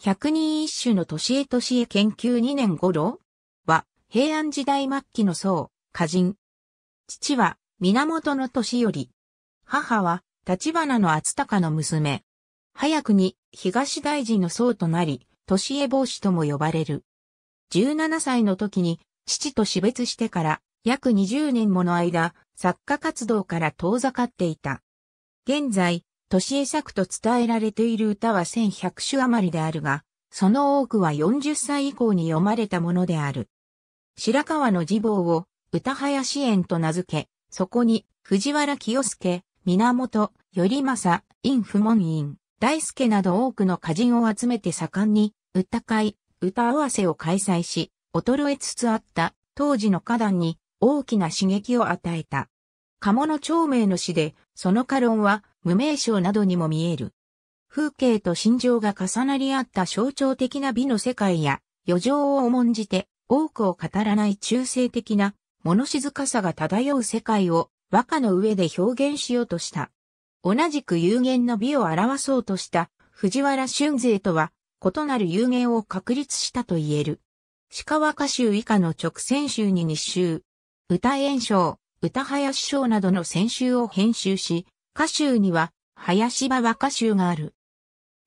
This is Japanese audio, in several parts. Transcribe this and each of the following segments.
百人一首の年へ年へ研究2年頃は、平安時代末期の僧、歌人。父は、源の年より。母は、立花の厚高の娘。早くに、東大寺の僧となり、年へ帽子とも呼ばれる。17歳の時に、父と死別してから、約20年もの間、作家活動から遠ざかっていた。現在、年江作と伝えられている歌は1100種余りであるが、その多くは40歳以降に読まれたものである。白川の自坊を歌林援と名付け、そこに藤原清介、源、頼政、陰不門院、大輔など多くの歌人を集めて盛んに歌会、歌合わせを開催し、衰えつつあった当時の花壇に大きな刺激を与えた。鴨の町名の詩で、その家論は無名称などにも見える。風景と心情が重なり合った象徴的な美の世界や、余剰を重んじて多くを語らない中性的な物静かさが漂う世界を和歌の上で表現しようとした。同じく有限の美を表そうとした藤原俊勢とは異なる有限を確立したと言える。鹿和歌集以下の直線集に日集、歌演唱、歌林賞などの選集を編集し、歌集には、林場和歌集がある。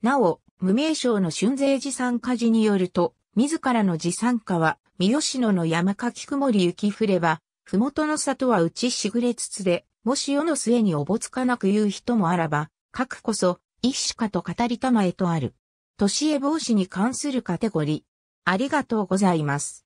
なお、無名賞の春税持参歌詞によると、自らの持参歌は、三好野の山かき曇り雪降れば、ふもとの里は打ちしぐれつつで、もし世の末におぼつかなく言う人もあらば、書くこそ、一種かと語りたまえとある。年へ防止に関するカテゴリー。ありがとうございます。